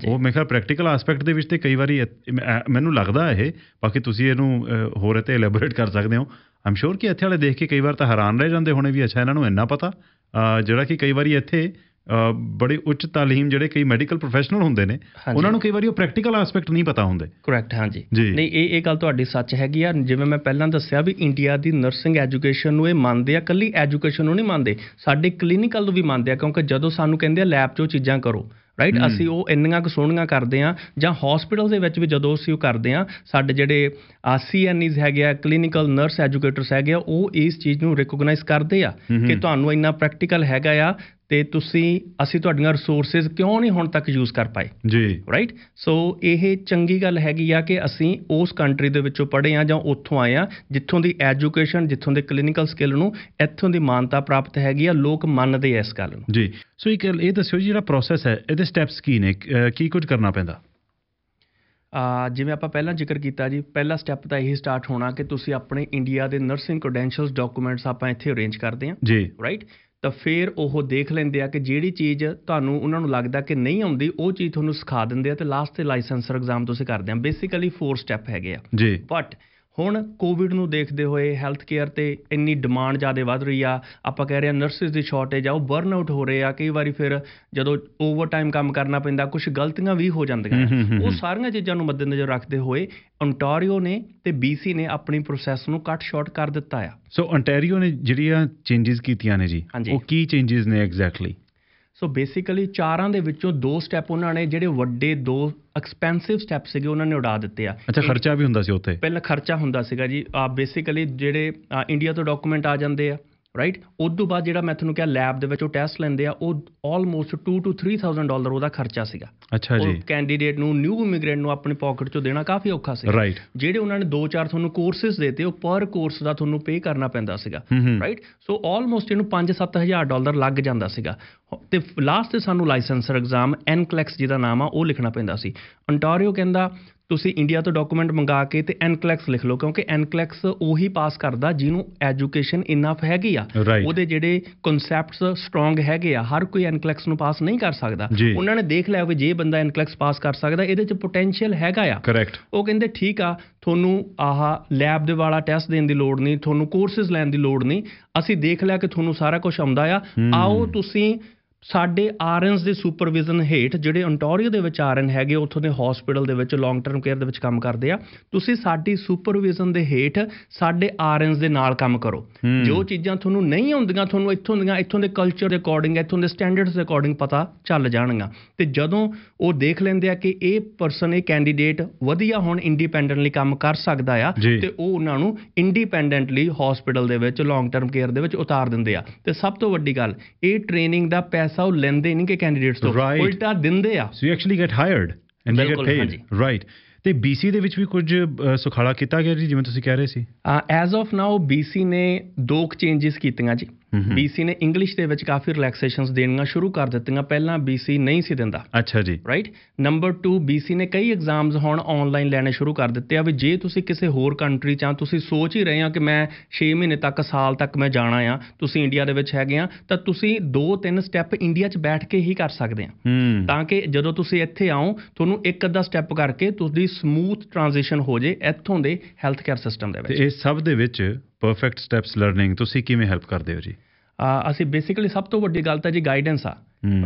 ਉਹ ਮੇਰੇ ਖਿਆਲ ਪ੍ਰੈਕਟੀਕਲ ਐਸਪੈਕਟ ਦੇ ਵਿੱਚ ਤੇ ਕਈ ਵਾਰੀ ਮੈਨੂੰ ਲੱਗਦਾ ਇਹ ਬਾਕੀ ਤੁਸੀਂ ਇਹਨੂੰ ਹੋਰ ਤੇ ਐਲੈਬੋਰੇਟ ਕਰ ਸਕਦੇ ਹੋ ਆਮ ਸ਼ੋਰ ਕਿ ਇੱਥੇ ਵਾਲੇ ਦੇਖ ਕੇ ਕਈ ਵਾਰ ਤਾਂ ਹੈਰਾਨ ਰਹਿ ਜਾਂਦੇ ਹੋਣੇ ਵੀ ਅੱਛਾ ਇਹਨਾਂ ਨੂੰ ਇੰਨਾ ਪਤਾ ਜਿਹੜਾ ਕਿ ਕਈ ਵਾਰੀ ਇੱਥੇ ਬੜੇ ਉੱਚ ਤਾਲੀਮ ਜਿਹੜੇ ਕਈ ਮੈਡੀਕਲ ਪ੍ਰੋਫੈਸ਼ਨਲ ਹੁੰਦੇ ਨੇ ਉਹਨਾਂ ਨੂੰ ਕਈ ਵਾਰੀ ਉਹ ਪ੍ਰੈਕਟੀਕਲ ਐਸਪੈਕਟ ਨਹੀਂ ਪਤਾ ਹੁੰਦੇ ਕਰੈਕਟ ਹਾਂਜੀ ਨਹੀਂ ਇਹ ਇਹ ਗੱਲ ਤੁਹਾਡੀ ਸੱਚ ਹੈਗੀ ਆ ਜਿਵੇਂ ਮੈਂ ਪਹਿਲਾਂ ਦੱਸਿਆ ਵੀ ਇੰਡੀਆ ਦੀ ਨਰਸਿੰਗ ਐਜੂਕੇਸ਼ਨ ਨੂੰ ਇਹ ਮੰਨਦੇ ਆ ਕੱਲੀ ਐਜੂਕੇਸ਼ਨ ਨੂੰ ਨਹੀਂ ਮੰਨਦੇ ਸਾਡੇ ਕਲੀਨਿਕਲ ਨੂੰ ਵੀ ਮੰਨਦੇ ਆ ਕਿਉਂਕਿ ਜਦੋਂ ਸਾਨੂੰ ਕਹਿੰਦੇ ਆ ਲੈਬ 'ਚੋਂ ਚੀਜ਼ਾਂ ਕਰੋ ਰਾਈਟ ਅਸੀਂ ਉਹ ਇੰਨੀਆਂ ਕੁ ਸੋਹਣੀਆਂ ਕਰਦੇ ਆ ਜਾਂ ਹਸਪੀਟਲ ਦੇ ਵਿੱਚ ਵੀ ਜਦੋਂ ਅਸੀਂ ਉਹ ਕਰਦੇ ਆ ਸਾਡੇ ਜਿਹੜੇ ਆਰਸੀਐਨਈਜ਼ ਹੈਗੇ ਆ ਕਲੀਨਿਕਲ ਨਰਸ ਐਜੂਕੇਟਰਸ ਹੈਗੇ ਆ ਉਹ ਇਸ ਚੀਜ਼ ਨੂੰ ਰਿਕੋਗਨਾਈਜ਼ ਕਰਦੇ ਆ ਕਿ ਤੁਹਾਨੂੰ ਇੰਨਾ ਪ੍ਰੈਕਟੀਕਲ ਹੈਗਾ ਆ ਤੇ ਤੁਸੀਂ ਅਸੀਂ ਤੁਹਾਡੀਆਂ ਰਿਸੋਰਸਸ ਕਿਉਂ ਨਹੀਂ ਹੁਣ ਤੱਕ ਯੂਜ਼ ਕਰ ਪਾਏ ਜੀ ਰਾਈਟ ਸੋ ਇਹ ਚੰਗੀ ਗੱਲ ਹੈਗੀ ਆ ਕਿ ਅਸੀਂ ਉਸ ਕੰਟਰੀ ਦੇ ਵਿੱਚੋਂ ਪੜ੍ਹੇ ਆ ਜਾਂ ਉੱਥੋਂ ਆਏ ਆ ਜਿੱਥੋਂ ਦੀ ਐਜੂਕੇਸ਼ਨ ਜਿੱਥੋਂ ਦੇ ਕਲੀਨਿਕਲ ਸਕਿੱਲ ਨੂੰ ਇੱਥੋਂ ਦੀ ਮਾਨਤਾ ਪ੍ਰਾਪਤ ਹੈਗੀ ਆ ਲੋਕ ਮੰਨਦੇ ਐ ਇਸ ਗੱਲ ਨੂੰ ਜੀ ਸੋ ਇਹ ਇਹ ਦੱਸਿਓ ਜਿਹੜਾ ਪ੍ਰੋਸੈਸ ਹੈ ਇਹਦੇ ਸਟੈਪਸ ਕੀ ਨੇ ਕੀ ਕੁਝ ਕਰਨਾ ਪੈਂਦਾ ਆ ਜਿਵੇਂ ਆਪਾਂ ਪਹਿਲਾਂ ਜ਼ਿਕਰ ਕੀਤਾ ਜੀ ਪਹਿਲਾ ਸਟੈਪ ਤਾਂ ਇਹ ਸਟਾਰਟ ਹੋਣਾ ਕਿ ਤੁਸੀਂ ਆਪਣੇ ਇੰਡੀਆ ਦੇ ਨਰਸਿੰਗ ਕ੍ਰੈਡੈਂਸ਼ੀਅਲਸ ਡਾਕੂਮੈਂਟਸ ਆਪਾਂ ਇੱਥੇ ਅਰੇਂਜ ਕਰਦੇ ਆ ਜੀ ਰਾਈਟ ਤਾਂ ਫਿਰ ਉਹ ਦੇਖ ਲੈਂਦੇ ਆ ਕਿ ਜਿਹੜੀ ਚੀਜ਼ ਤੁਹਾਨੂੰ ਉਹਨਾਂ ਨੂੰ ਲੱਗਦਾ ਕਿ ਨਹੀਂ ਆਉਂਦੀ ਉਹ ਚੀਜ਼ ਤੁਹਾਨੂੰ ਸਿਖਾ ਦਿੰਦੇ ਆ ਤੇ ਲਾਸਟ ਤੇ ਲਾਇਸੈਂਸਰ ਐਗਜ਼ਾਮ ਤੁਸੀਂ ਕਰਦੇ ਆ ਬੇਸਿਕਲੀ 4 ਸਟੈਪ ਹੈਗੇ ਆ ਜੀ ਬਟ ਹੁਣ ਕੋਵਿਡ ਨੂੰ ਦੇਖਦੇ ਹੋਏ ਹੈਲਥ ਕੇਅਰ ਤੇ ਇੰਨੀ ਡਿਮਾਂਡ ਜ਼ਿਆਦਾ ਵੱਧ ਰਹੀ ਆ ਆਪਾਂ ਕਹਿ ਰਹੇ ਆ ਨਰਸਿਸ ਦੀ ਸ਼ਾਰਟੇਜ ਆ ਉਹ ਬਰਨ ਆਊਟ ਹੋ ਰਹੇ ਆ ਕਈ ਵਾਰੀ ਫਿਰ ਜਦੋਂ ਓਵਰ ਟਾਈਮ ਕੰਮ ਕਰਨਾ ਪੈਂਦਾ ਕੁਝ ਗਲਤੀਆਂ ਵੀ ਹੋ ਜਾਂਦੀਆਂ ਉਹ ਸਾਰੀਆਂ ਚੀਜ਼ਾਂ ਨੂੰ ਮੱਦੇਨਜ਼ਰ ਰੱਖਦੇ ਹੋਏ ਓਨਟਾਰੀਓ ਨੇ ਤੇ BC ਨੇ ਆਪਣੀ ਪ੍ਰੋਸੈਸ ਨੂੰ ਕੱਟ ਸ਼ਾਰਟ ਕਰ ਦਿੱਤਾ ਆ ਸੋ ਓਨਟਾਰੀਓ ਨੇ ਜਿਹੜੀਆਂ ਚੇਂਜਸ ਕੀਤੀਆਂ ਨੇ ਜੀ ਉਹ ਕੀ ਚੇਂਜਸ ਨੇ ਐਗਜ਼ੈਕਟਲੀ ਸੋ ਬੇਸਿਕਲੀ ਚਾਰਾਂ ਦੇ ਵਿੱਚੋਂ ਦੋ ਸਟੈਪ ਉਹਨਾਂ ਨੇ ਜਿਹੜੇ ਵੱਡੇ ਦੋ ਐਕਸਪੈਂਸਿਵ ਸਟੈਪ ਸੀਗੇ ਉਹਨਾਂ ਨੇ ਉਡਾ ਦਿੱਤੇ ਆ ਅੱਛਾ ਖਰਚਾ ਵੀ ਹੁੰਦਾ ਸੀ ਉੱਥੇ ਪਹਿਲਾਂ ਖਰਚਾ ਹੁੰਦਾ ਸੀਗਾ ਜੀ ਆ ਬੇਸਿਕਲੀ ਜਿਹੜੇ ਇੰਡੀਆ ਤੋਂ ਡਾਕੂਮੈਂਟ ਆ ਜਾਂਦੇ ਆ ਰਾਈਟ ਉਸ ਤੋਂ ਬਾਅਦ ਜਿਹੜਾ ਮੈਂ ਤੁਹਾਨੂੰ ਕਿਹਾ ਲੈਬ ਦੇ ਵਿੱਚ ਉਹ ਟੈਸਟ ਲੈਂਦੇ ਆ ਉਹ ਆਲਮੋਸਟ 2 ਟੂ 3000 ਡਾਲਰ ਉਹਦਾ ਖਰਚਾ ਸੀਗਾ ਅੱਛਾ ਜੀ ਉਹ ਕੈਂਡੀਡੇਟ ਨੂੰ ਨਿਊ ਇਮੀਗ੍ਰੈਂਟ ਨੂੰ ਆਪਣੇ ਪਾਕਟ ਚੋਂ ਦੇਣਾ ਕਾਫੀ ਔਖਾ ਸੀ ਜਿਹੜੇ ਉਹਨਾਂ ਨੇ 2-4 ਤੁਹਾਨੂੰ ਕੋਰਸਸ ਦਿੱਤੇ ਉਹ ਪਰ ਕੋਰਸ ਦਾ ਤੁਹਾਨੂੰ ਪੇ ਕਰਨਾ ਪੈਂਦਾ ਸੀਗਾ ਰਾਈਟ ਸੋ ਆਲਮੋਸਟ ਇਹਨੂੰ 5-7000 ਡਾਲਰ ਲੱਗ ਜਾਂਦਾ ਸੀਗਾ ਤੇ ਲਾਸਟ ਤੇ ਸਾਨੂੰ ਲਾਇਸੈਂਸਰ ਐਗਜ਼ਾਮ ਐਨਕਲੈਕਸ ਜਿਹਦਾ ਨਾਮ ਆ ਉਹ ਲਿਖਣਾ ਪੈਂਦਾ ਸੀ ਅੰਟਾਰੀਓ ਕਹਿੰਦਾ ਤੁਸੀਂ ਇੰਡੀਆ ਤੋਂ ਡਾਕੂਮੈਂਟ ਮੰਗਾ ਕੇ ਤੇ ਐਨਕਲੈਕਸ e ਲਿਖ ਲਓ ਕਿਉਂਕਿ ਐਨਕਲੈਕਸ e ਉਹੀ ਪਾਸ ਕਰਦਾ ਜਿਹਨੂੰ ਐਜੂਕੇਸ਼ਨ ਇਨਫ ਹੈਗੀ ਆ ਉਹਦੇ ਜਿਹੜੇ ਕਨਸੈਪਟਸ ਸਟਰੋਂਗ ਹੈਗੇ ਆ ਹਰ ਕੋਈ ਐਨਕਲੈਕਸ e ਨੂੰ ਪਾਸ ਨਹੀਂ ਕਰ ਸਕਦਾ ਉਹਨਾਂ ਨੇ ਦੇਖ ਲਿਆ ਵੀ ਜੇ ਬੰਦਾ ਐਨਕਲੈਕਸ ਪਾਸ ਕਰ ਸਕਦਾ ਇਹਦੇ 'ਚ ਪੋਟੈਂਸ਼ੀਅਲ ਹੈਗਾ ਆ ਉਹ ਕਹਿੰਦੇ ਠੀਕ ਆ ਤੁਹਾਨੂੰ ਆਹ ਲੈਬ ਦੇ ਵਾਲਾ ਟੈਸਟ ਦੇਣ ਦੀ ਲੋੜ ਨਹੀਂ ਤੁਹਾਨੂੰ ਕੋਰਸਸ ਲੈਣ ਦੀ ਲੋੜ ਨਹੀਂ ਅਸੀਂ ਦੇਖ ਲਿਆ ਕਿ ਤੁਹਾਨੂੰ ਸਾਰਾ ਕੁਝ ਆਉਂਦਾ ਆ ਆਓ ਤੁਸੀਂ ਸਾਡੇ ਆਰਐਨਸ ਦੇ ਸੁਪਰਵਿਜ਼ਨ ਹੇਠ ਜਿਹੜੇ ਅੰਟੋਰੀਓ ਦੇ ਵਿੱਚ ਆਰਐਨ ਹੈਗੇ ਉੱਥੋਂ ਦੇ ਹਸਪੀਟਲ ਦੇ ਵਿੱਚ ਲੌਂਗ ਟਰਮ ਕੇਅਰ ਦੇ ਵਿੱਚ ਕੰਮ ਕਰਦੇ ਆ ਤੁਸੀਂ ਸਾਡੀ ਸੁਪਰਵਿਜ਼ਨ ਦੇ ਹੇਠ ਸਾਡੇ ਆਰਐਨਸ ਦੇ ਨਾਲ ਕੰਮ ਕਰੋ ਜੋ ਚੀਜ਼ਾਂ ਤੁਹਾਨੂੰ ਨਹੀਂ ਆਉਂਦੀਆਂ ਤੁਹਾਨੂੰ ਇੱਥੋਂ ਦੀਆਂ ਇੱਥੋਂ ਦੇ ਕਲਚਰ ਦੇ ਅਕੋਰਡਿੰਗ ਇੱਥੋਂ ਦੇ ਸਟੈਂਡਰਡਸ ਦੇ ਅਕੋਰਡਿੰਗ ਪਤਾ ਚੱਲ ਜਾਣਗੀਆਂ ਤੇ ਜਦੋਂ ਉਹ ਦੇਖ ਲੈਂਦੇ ਆ ਕਿ ਇਹ ਪਰਸਨ ਇਹ ਕੈਂਡੀਡੇਟ ਵਧੀਆ ਹੁਣ ਇੰਡੀਪੈਂਡੈਂਟਲੀ ਕੰਮ ਕਰ ਸਕਦਾ ਆ ਤੇ ਉਹ ਉਹਨਾਂ ਨੂੰ ਇੰਡੀਪੈਂਡੈਂਟਲੀ ਹਸਪੀਟਲ ਦੇ ਵਿੱਚ ਲੌਂਗ ਟਰਮ ਕੇਅਰ ਦੇ ਵਿੱਚ ਉਤਾਰ ਦਿੰਦੇ ਆ ਤੇ ਸਭ ਤੋਂ ਵੱਡੀ ਗੱਲ ਇਹ ਟ੍ਰੇਨਿੰਗ ਦਾ ਪੈਸਾ ਪੈਸਾ ਉਹ ਲੈਂਦੇ ਨਹੀਂ ਕਿ ਕੈਂਡੀਡੇਟਸ ਤੋਂ ਉਲਟਾ ਦਿੰਦੇ ਆ so you actually get hired and they get paid right ਤੇ BC ਦੇ ਵਿੱਚ ਵੀ ਕੁਝ ਸੁਖਾਲਾ ਕੀਤਾ ਗਿਆ ਜੀ ਜਿਵੇਂ ਤੁਸੀਂ ਕਹਿ ਰਹੇ ਸੀ ਐਜ਼ ਆਫ ਨਾਓ BC ਨੇ ਦੋ ਚੇਂਜਸ ਕੀਤੀਆਂ ਜੀ BC ਨੇ ਇੰਗਲਿਸ਼ ਦੇ ਵਿੱਚ ਕਾਫੀ ਰਿਲੈਕਸੇਸ਼ਨਸ ਦੇਣੀਆਂ ਸ਼ੁਰੂ ਕਰ ਦਿੱਤੀਆਂ ਪਹਿਲਾਂ BC ਨਹੀਂ ਸੀ ਦਿੰਦਾ ਅੱਛਾ ਜੀ ਰਾਈਟ ਨੰਬਰ 2 BC ਨੇ ਕਈ ਐਗਜ਼ਾਮਸ ਹੁਣ ਆਨਲਾਈਨ ਲੈਣੇ ਸ਼ੁਰੂ ਕਰ ਦਿੱਤੇ ਆ ਵੀ ਜੇ ਤੁਸੀਂ ਕਿਸੇ ਹੋਰ ਕੰਟਰੀ ਚ ਆ ਤੁਸੀਂ ਸੋਚ ਹੀ ਰਹੇ ਆ ਕਿ ਮੈਂ 6 ਮਹੀਨੇ ਤੱਕ ਸਾਲ ਤੱਕ ਮੈਂ ਜਾਣਾ ਆ ਤੁਸੀਂ ਇੰਡੀਆ ਦੇ ਵਿੱਚ ਹੈਗੇ ਆ ਤਾਂ ਤੁਸੀਂ 2-3 ਸਟੈਪ ਇੰਡੀਆ ਚ ਬੈਠ ਕੇ ਹੀ ਕਰ ਸਕਦੇ ਆ ਤਾਂ ਕਿ ਜਦੋਂ ਤੁਸੀਂ ਇੱਥੇ ਆਓ ਤੁਹਾਨੂੰ ਇੱਕ ਅੱਧਾ ਸਟੈਪ ਕਰਕੇ ਤੁਹਾਡੀ ਸਮੂਥ ਟ੍ਰਾਂਜੀਸ਼ਨ ਹੋ ਜੇ ਇੱਥੋਂ ਦੇ ਹੈਲਥ ਕੇਅਰ ਸਿਸਟਮ ਦੇ ਵਿੱਚ ਤੇ ਇਹ ਸਭ ਦੇ ਵਿੱਚ ਪਰਫੈਕਟ ਸਟੈਪਸ ਲਰਨਿੰਗ ਤੁਸੀਂ ਕਿਵੇਂ ਹੈਲਪ ਕਰਦੇ ਹੋ ਜੀ ਅਸੀਂ ਬੇਸਿਕਲੀ ਸਭ ਤੋਂ ਵੱਡੀ ਗੱਲ ਤਾਂ ਜੀ ਗਾਈਡੈਂਸ ਆ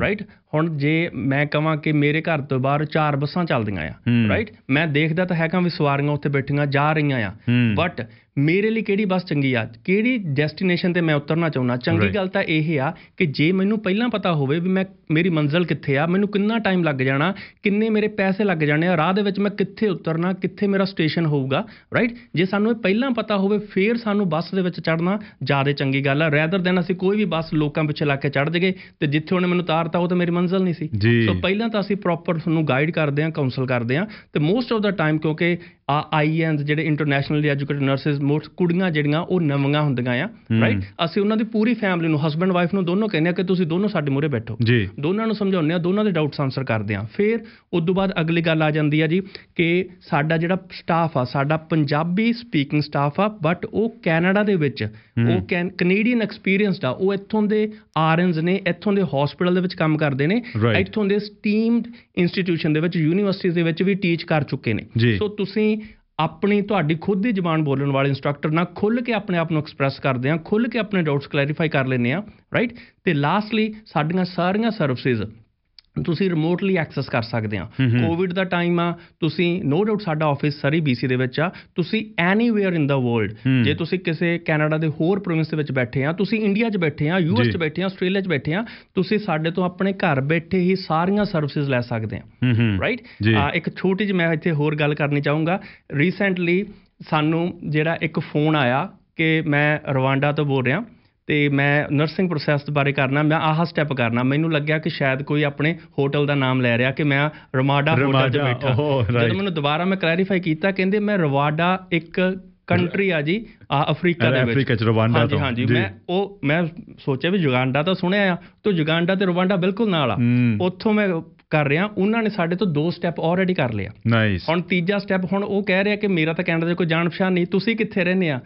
ਰਾਈਟ ਹੁਣ ਜੇ ਮੈਂ ਕਹਾਂ ਕਿ ਮੇਰੇ ਘਰ ਤੋਂ ਬਾਹਰ ਚਾਰ ਬੱਸਾਂ ਚੱਲਦੀਆਂ ਆ ਰਾਈਟ ਮੈਂ ਦੇਖਦਾ ਤਾਂ ਹੈਗਾ ਵੀ ਸਵਾਰੀਆਂ ਉੱਥੇ ਬੈਠੀਆਂ ਜਾ ਰਹੀਆਂ ਆ ਬਟ ਮੇਰੇ ਲਈ ਕਿਹੜੀ ਬੱਸ ਚੰਗੀ ਆ ਕਿਹੜੀ ਡੈਸਟੀਨੇਸ਼ਨ ਤੇ ਮੈਂ ਉਤਰਨਾ ਚਾਹੁੰਦਾ ਚੰਗੀ ਗੱਲ ਤਾਂ ਇਹ ਆ ਕਿ ਜੇ ਮੈਨੂੰ ਪਹਿਲਾਂ ਪਤਾ ਹੋਵੇ ਵੀ ਮੈਂ ਮੇਰੀ ਮੰਜ਼ਲ ਕਿੱਥੇ ਆ ਮੈਨੂੰ ਕਿੰਨਾ ਟਾਈਮ ਲੱਗ ਜਾਣਾ ਕਿੰਨੇ ਮੇਰੇ ਪੈਸੇ ਲੱਗ ਜਾਣੇ ਆ ਰਾਹ ਦੇ ਵਿੱਚ ਮੈਂ ਕਿੱਥੇ ਉਤਰਨਾ ਕਿੱਥੇ ਮੇਰਾ ਸਟੇਸ਼ਨ ਹੋਊਗਾ ਰਾਈਟ ਜੇ ਸਾਨੂੰ ਇਹ ਪਹਿਲਾਂ ਪਤਾ ਹੋਵੇ ਫੇਰ ਸਾਨੂੰ ਬੱਸ ਦੇ ਵਿੱਚ ਚੜਨਾ ਜ਼ਿਆਦਾ ਚੰਗੀ ਗੱਲ ਆ ਰੈਦਰ ਦੈਨ ਅਸੀਂ ਕੋਈ ਵੀ ਬੱਸ ਲੋਕਾਂ ਪਿੱਛੇ ਲਾ ਕੇ ਚੜ ਜਗੇ ਤੇ ਜਿੱਥੇ ਉਹਨੇ ਮੈਨੂੰ ਤਾਰਤਾ ਉਹ ਤਾਂ ਮੇਰੀ ਮੰਜ਼ਲ ਨਹੀਂ ਸੀ ਸੋ ਪਹਿਲਾਂ ਤਾਂ ਅਸੀਂ ਪ੍ਰੋਪਰ ਤੁਹਾਨੂੰ ਗਾਈਡ ਕਰਦੇ ਆ ਕਾਉਂਸਲ ਕਰਦੇ ਆ ਤੇ ਮੋਸਟ ਆਫ ਦਾ ਟਾਈਮ ਕਿਉਂਕਿ ਆ ਆਈਐਨ ਜਿਹੜੇ ਇੰਟਰਨੈਸ਼ਨਲ ਐਜੂਕੇਟਡ ਨਰਸਸ ਮੋਸਟ ਕੁੜੀਆਂ ਜਿਹੜੀਆਂ ਉਹ ਨਵੀਆਂ ਹੁੰਦੀਆਂ ਆ ਰਾਈਟ ਅਸੀਂ ਉਹਨਾਂ ਦੀ ਪੂਰੀ ਫੈਮਿਲੀ ਨੂੰ ਹਸਬੰਡ ਵਾਈਫ ਨੂੰ ਦੋਨੋਂ ਕਹਿੰਦੇ ਆ ਕਿ ਤੁਸੀਂ ਦੋਨੋਂ ਸਾਡੇ ਮੂਰੇ ਬੈਠੋ ਦੋਨਾਂ ਨੂੰ ਸਮਝਾਉਂਦੇ ਆ ਦੋਨਾਂ ਦੇ ਡਾਊਟਸ ਆਨਸਰ ਕਰਦੇ ਆ ਫਿਰ ਉਸ ਤੋਂ ਬਾਅਦ ਅਗਲੀ ਗੱਲ ਆ ਜਾਂਦੀ ਆ ਜੀ ਕਿ ਸਾਡਾ ਜਿਹੜਾ ਸਟਾਫ ਆ ਸਾਡਾ ਪੰਜਾਬੀ ਸਪੀਕਿੰਗ ਸਟਾਫ ਆ ਬਟ ਉਹ ਕੈਨੇਡਾ ਦੇ ਵਿੱਚ ਉਹ ਕੈਨੇਡੀਅਨ ਐਕਸਪੀਰੀਅੰਸਡ ਆ ਉਹ ਇੱਥੋਂ ਦੇ ਆਰਐਨਸ ਨੇ ਇੱਥੋਂ ਦੇ ਹਸਪੀਟਲ ਦੇ ਵਿੱਚ ਕੰਮ ਕਰਦੇ ਨੇ ਇੱਥੋਂ ਦੇ ਸਟੀਮਡ ਇੰਸਟੀਟਿਊਸ਼ਨ ਦੇ ਵਿੱਚ ਯੂਨੀਵਰਸਿਟੀਜ਼ ਦੇ ਵਿੱਚ ਵੀ ਟੀਚ ਕਰ ਚੁੱਕੇ ਨੇ ਸੋ ਤੁਸੀਂ ਆਪਣੀ ਤੁਹਾਡੀ ਖੁਦ ਦੀ ਜ਼ਬਾਨ ਬੋਲਣ ਵਾਲੇ ਇਨਸਟ੍ਰਕਟਰ ਨਾਲ ਖੁੱਲ ਕੇ ਆਪਣੇ ਆਪ ਨੂੰ ਐਕਸਪ੍ਰੈਸ ਕਰਦੇ ਆ ਖੁੱਲ ਕੇ ਆਪਣੇ ਡਾਊਟਸ ਕਲੈਰੀਫਾਈ ਕਰ ਲੈਨੇ ਆ ਰਾਈਟ ਤੇ ਲਾਸਟਲੀ ਸਾਡੀਆਂ ਸਾਰੀਆਂ ਸਰਵਿਸਿਜ਼ ਤੁਸੀਂ ਰਿਮੋਟਲੀ ਐਕਸੈਸ ਕਰ ਸਕਦੇ ਆ ਕੋਵਿਡ ਦਾ ਟਾਈਮ ਆ ਤੁਸੀਂ ਨੋ ਡਾਊਟ ਸਾਡਾ ਆਫਿਸ ਸਰੀ ਬੀਸੀ ਦੇ ਵਿੱਚ ਆ ਤੁਸੀਂ ਐਨੀਵੇਅਰ ਇਨ ਦਾ ਵਰਲਡ ਜੇ ਤੁਸੀਂ ਕਿਸੇ ਕੈਨੇਡਾ ਦੇ ਹੋਰ ਪ੍ਰੋਵਿੰਸ ਦੇ ਵਿੱਚ ਬੈਠੇ ਆ ਤੁਸੀਂ ਇੰਡੀਆ 'ਚ ਬੈਠੇ ਆ ਯੂਐਸ 'ਚ ਬੈਠੇ ਆ ਆਸਟ੍ਰੇਲੀਆ 'ਚ ਬੈਠੇ ਆ ਤੁਸੀਂ ਸਾਡੇ ਤੋਂ ਆਪਣੇ ਘਰ ਬੈਠੇ ਹੀ ਸਾਰੀਆਂ ਸਰਵਿਸਿਜ਼ ਲੈ ਸਕਦੇ ਆ ਰਾਈਟ ਇੱਕ ਛੋਟੀ ਜਿਹੀ ਮੈਂ ਇੱਥੇ ਹੋਰ ਗੱਲ ਕਰਨੀ ਚਾਹੂੰਗਾ ਰੀਸੈਂਟਲੀ ਸਾਨੂੰ ਜਿਹੜਾ ਇੱਕ ਫੋਨ ਆਇਆ ਕਿ ਮੈਂ ਰਵਾਂਡਾ ਤੋਂ ਬੋਲ ਰਿਹਾ ਤੇ ਮੈਂ ਨਰਸਿੰਗ ਪ੍ਰੋਸੈਸ ਬਾਰੇ ਕਰਨਾ ਮੈਂ ਆਹ ਸਟੈਪ ਕਰਨਾ ਮੈਨੂੰ ਲੱਗਿਆ ਕਿ ਸ਼ਾਇਦ ਕੋਈ ਆਪਣੇ ਹੋਟਲ ਦਾ ਨਾਮ ਲੈ ਰਿਹਾ ਕਿ ਮੈਂ ਰਮਾਡਾ ਹੋਟਲ 'ਚ ਬੈਠਾ ਜਦੋਂ ਮੈਨੂੰ ਦੁਬਾਰਾ ਮੈਂ ਕਲੈਰੀਫਾਈ ਕੀਤਾ ਕਹਿੰਦੇ ਮੈਂ ਰਵਾਡਾ ਇੱਕ ਕੰਟਰੀ ਆ ਜੀ ਆ ਅਫਰੀਕਾ ਦੇ ਵਿੱਚ ਅਫਰੀਕਾ ਚ ਰਵਾਂਡਾ ਤੋਂ ਹਾਂਜੀ ਮੈਂ ਉਹ ਮੈਂ ਸੋਚਿਆ ਵੀ ਜੁਗਾਂਡਾ ਤਾਂ ਸੁਣਿਆ ਆ ਤੋ ਜੁਗਾਂਡਾ ਤੇ ਰਵਾਂਡਾ ਬਿਲਕੁਲ ਨਾਲ ਆ ਉੱਥੋਂ ਮੈਂ ਕਰ ਰਿਹਾ ਉਹਨਾਂ ਨੇ ਸਾਡੇ ਤੋਂ ਦੋ ਸਟੈਪ ਆਲਰੇਡੀ ਕਰ ਲਿਆ ਨਾਈਸ ਹੁਣ ਤੀਜਾ ਸਟੈਪ ਹੁਣ ਉਹ ਕਹਿ ਰਿਹਾ ਕਿ ਮੇਰਾ ਤਾਂ ਕੈਨੇਡਾ ਦੇ ਕੋਈ ਜਾਣ ਪਛਾਣ ਨਹੀਂ ਤੁਸੀਂ ਕਿੱਥੇ ਰਹਿੰਦੇ ਆ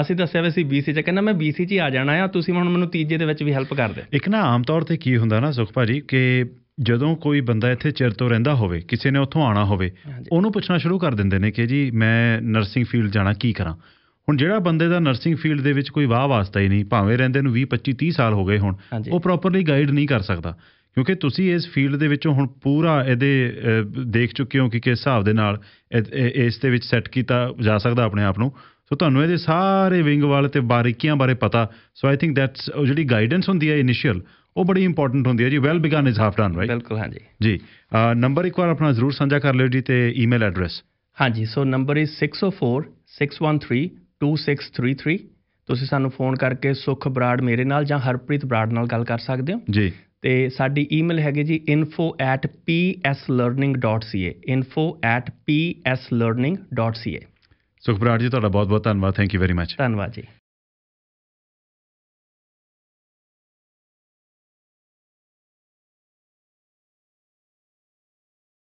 ਅਸੀਂ ਦੱਸਿਆ ਵੀ ਸੀ ਬੀਸੀ ਚ ਕਹਿੰਦਾ ਮੈਂ ਬੀਸੀ ਚ ਹੀ ਆ ਜਾਣਾ ਆ ਤੁਸੀਂ ਹੁਣ ਮੈਨੂੰ ਤੀਜੇ ਦੇ ਵਿੱਚ ਵੀ ਹੈਲਪ ਕਰ ਦੇ ਇੱਕ ਨਾ ਆਮ ਤੌਰ ਤੇ ਕੀ ਹੁੰਦਾ ਨਾ ਸੁਖ ਭਾਜੀ ਕਿ ਜਦੋਂ ਕੋਈ ਬੰਦਾ ਇੱਥੇ ਚਿਰ ਤੋਂ ਰਹਿੰਦਾ ਹੋਵੇ ਕਿਸੇ ਨੇ ਉੱਥੋਂ ਆਣਾ ਹੋਵੇ ਉਹਨੂੰ ਪੁੱਛਣਾ ਸ਼ੁਰੂ ਕਰ ਦਿੰਦੇ ਨੇ ਕਿ ਜੀ ਮੈਂ ਨਰਸਿੰਗ ਫੀਲਡ ਜਾਣਾ ਕੀ ਕਰਾਂ ਹੁਣ ਜਿਹੜਾ ਬੰਦੇ ਦਾ ਨਰਸਿੰਗ ਫੀਲਡ ਦੇ ਵਿੱਚ ਕੋਈ ਵਾਹ ਵਾਸਤਾ ਹੀ ਨਹੀਂ ਭਾਵੇਂ ਰਹਿੰਦੇ ਨੂੰ 20 25 30 ਸਾਲ ਹੋ ਗਏ ਹੁਣ ਉਹ ਪ੍ਰੋਪਰਲੀ ਗਾਈਡ ਨਹੀਂ ਕਰ ਸਕਦਾ ਕਿਉਂਕਿ ਤੁਸੀਂ ਇਸ ਫੀਲਡ ਦੇ ਵਿੱਚੋਂ ਹੁਣ ਪੂਰਾ ਇਹਦੇ ਦੇਖ ਚੁੱਕੇ ਹੋ ਕਿ ਕਿਸ ਹਿਸਾਬ ਦੇ ਨਾਲ ਇਸ ਦੇ ਵਿੱਚ ਸੈੱਟ ਕੀਤਾ ਜਾ ਸਕਦਾ ਆਪਣੇ ਆਪ ਨੂੰ ਸੋ ਤੁਹਾਨੂੰ ਇਹਦੇ ਸਾਰੇ ਵਿੰਗ ਵਾਲ ਤੇ ਬਾਰੀਕੀਆਂ ਬਾਰੇ ਪਤਾ ਸੋ ਆਈ ਥਿੰਕ ਦੈਟਸ ਜਿਹੜੀ ਗਾਈਡੈਂਸ ਹੁੰਦੀ ਹੈ ਇਨੀਸ਼ੀਅਲ ਉਹ ਬੜੀ ਇੰਪੋਰਟੈਂਟ ਹੁੰਦੀ ਹੈ ਜੀ well begun is half done right ਬਿਲਕੁਲ ਹਾਂਜੀ ਜੀ ਨੰਬਰ ਇੱਕ ਵਾਰ ਆਪਣਾ ਜ਼ਰੂਰ ਸਾਂਝਾ ਕਰ ਲਿਓ ਜੀ ਤੇ ਈਮੇਲ ਐਡਰੈਸ ਹਾਂਜੀ ਸੋ ਨੰਬਰ ਇਜ਼ 604 613 2633 ਤੁਸੀਂ ਸਾਨੂੰ ਫੋਨ ਕਰਕੇ ਸੁਖ ਬਰਾੜ ਮੇਰੇ ਨਾਲ ਜਾਂ ਹਰਪ੍ਰੀਤ ਬਰਾੜ ਨਾਲ ਗੱਲ ਕਰ ਸਕਦੇ ਹੋ ਜੀ ਤੇ ਸਾਡੀ ਈਮੇਲ ਹੈਗੀ ਜੀ info@pslearning.ca info@pslearning.ca ਸੁਖਬਰਾੜ ਜੀ ਤੁਹਾਡਾ ਬਹੁਤ ਬਹੁਤ ਧੰਨਵਾਦ ਥੈਂਕ ਯੂ ਵੈਰੀ ਮੱਚ ਧੰਨਵਾਦ ਜੀ